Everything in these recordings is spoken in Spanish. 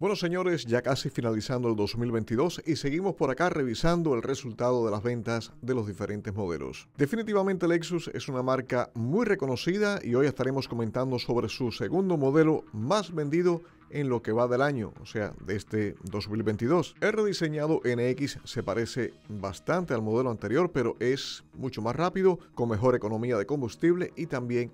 Bueno, señores, ya casi finalizando el 2022 y seguimos por acá revisando el resultado de las ventas de los diferentes modelos. Definitivamente Lexus es una marca muy reconocida y hoy estaremos comentando sobre su segundo modelo más vendido en lo que va del año, o sea, de este 2022. El rediseñado NX se parece bastante al modelo anterior, pero es mucho más rápido, con mejor economía de combustible y también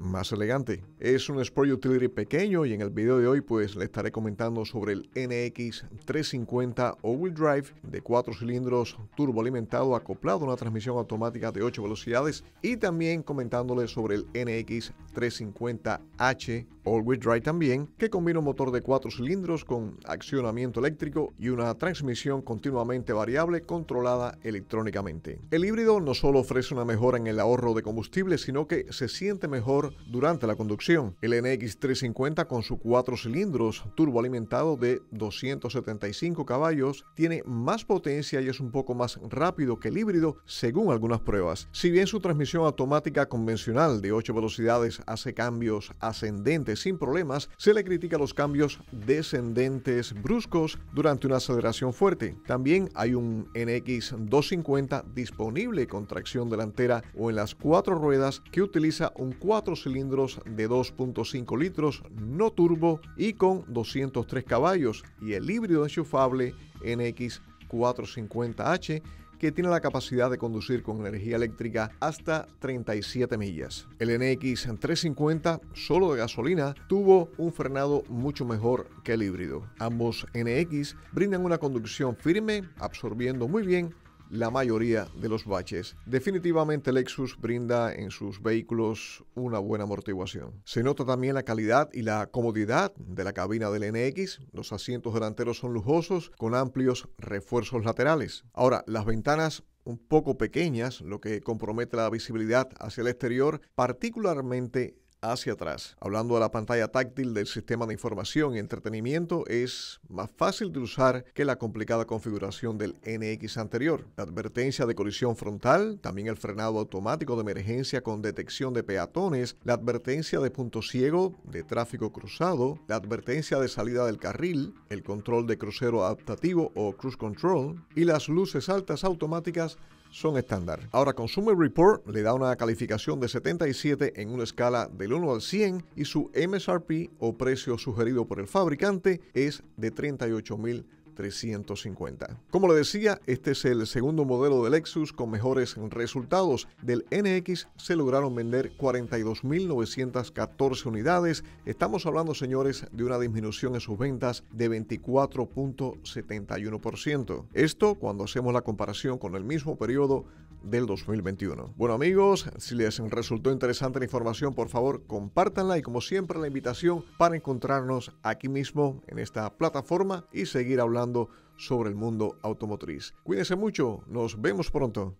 más elegante. Es un Sport Utility pequeño y en el video de hoy pues le estaré comentando sobre el NX350 All-Wheel Drive de 4 cilindros turboalimentado acoplado a una transmisión automática de 8 velocidades y también comentándole sobre el NX 350H All-Wheel Drive también, que combina un motor de cuatro cilindros con accionamiento eléctrico y una transmisión continuamente variable controlada electrónicamente. El híbrido no solo ofrece una mejora en el ahorro de combustible, sino que se siente mejor durante la conducción. El NX350 con sus cuatro cilindros turboalimentado de 275 caballos tiene más potencia y es un poco más rápido que el híbrido según algunas pruebas. Si bien su transmisión automática convencional de 8 velocidades hace cambios ascendentes sin problemas, se le critica los cambios descendentes bruscos durante una aceleración fuerte. También hay un NX250 disponible con tracción delantera o en las cuatro ruedas que utiliza un cuatro cilindros de 2.5 litros no turbo y con 203 caballos y el híbrido enchufable NX450H que tiene la capacidad de conducir con energía eléctrica hasta 37 millas. El NX 350 solo de gasolina tuvo un frenado mucho mejor que el híbrido. Ambos NX brindan una conducción firme, absorbiendo muy bien la mayoría de los baches. Definitivamente Lexus brinda en sus vehículos una buena amortiguación. Se nota también la calidad y la comodidad de la cabina del NX. Los asientos delanteros son lujosos con amplios refuerzos laterales. Ahora, las ventanas un poco pequeñas, lo que compromete la visibilidad hacia el exterior, particularmente hacia atrás. Hablando de la pantalla táctil del sistema de información y entretenimiento, es más fácil de usar que la complicada configuración del NX anterior. La advertencia de colisión frontal, también el frenado automático de emergencia con detección de peatones, la advertencia de punto ciego, de tráfico cruzado, la advertencia de salida del carril, el control de crucero adaptativo o cruise control y las luces altas automáticas son estándar. Ahora Consumer Report le da una calificación de 77 en una escala del 1 al 100 y su MSRP o precio sugerido por el fabricante es de 38 mil 350. Como le decía, este es el segundo modelo de Lexus con mejores resultados. Del NX se lograron vender 42.914 unidades. Estamos hablando, señores, de una disminución en sus ventas de 24.71%. Esto cuando hacemos la comparación con el mismo periodo del 2021. Bueno amigos, si les resultó interesante la información, por favor compártanla y como siempre la invitación para encontrarnos aquí mismo en esta plataforma y seguir hablando sobre el mundo automotriz. Cuídense mucho, nos vemos pronto.